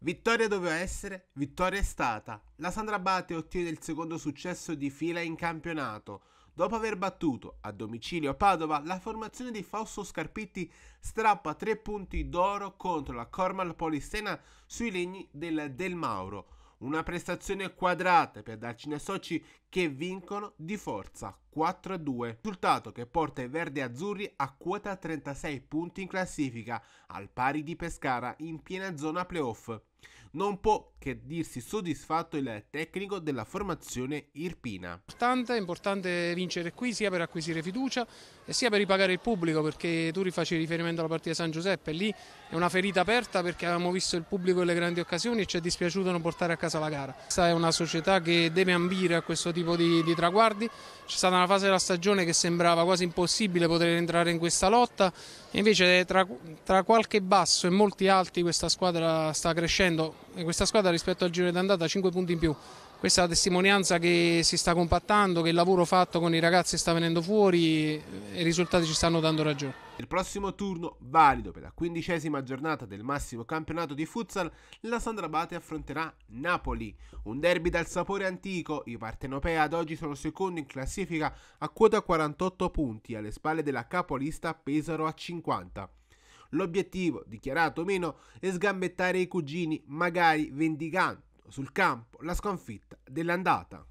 Vittoria doveva essere, vittoria è stata. La Sandra Batte ottiene il secondo successo di fila in campionato. Dopo aver battuto a domicilio a Padova, la formazione di Fausto Scarpitti strappa tre punti d'oro contro la Cormal Polistena sui legni del Del Mauro. Una prestazione quadrata per darci nei soci che vincono di forza 4-2, risultato che porta i verdi azzurri a quota 36 punti in classifica, al pari di Pescara in piena zona playoff. Non può che dirsi soddisfatto il tecnico della formazione irpina. Importante, è importante vincere qui sia per acquisire fiducia e sia per ripagare il pubblico perché tu rifacevi riferimento alla partita San Giuseppe, lì è una ferita aperta perché avevamo visto il pubblico e le grandi occasioni e ci è dispiaciuto non portare a casa la gara. Questa è una società che deve ambire a questo tipo di, di traguardi, c'è stata una fase della stagione che sembrava quasi impossibile poter entrare in questa lotta e invece tra, tra qualche basso e molti alti questa squadra sta crescendo dicendo, eh, questa squadra rispetto al giro d'andata ha 5 punti in più. Questa è la testimonianza che si sta compattando, che il lavoro fatto con i ragazzi sta venendo fuori eh, e i risultati ci stanno dando ragione. Il prossimo turno, valido per la quindicesima giornata del massimo campionato di futsal, la Sandra Bate affronterà Napoli. Un derby dal sapore antico, i partenopei ad oggi sono secondi in classifica a quota 48 punti, alle spalle della capolista Pesaro a 50. L'obiettivo, dichiarato o meno, è sgambettare i cugini, magari vendicando sul campo la sconfitta dell'andata.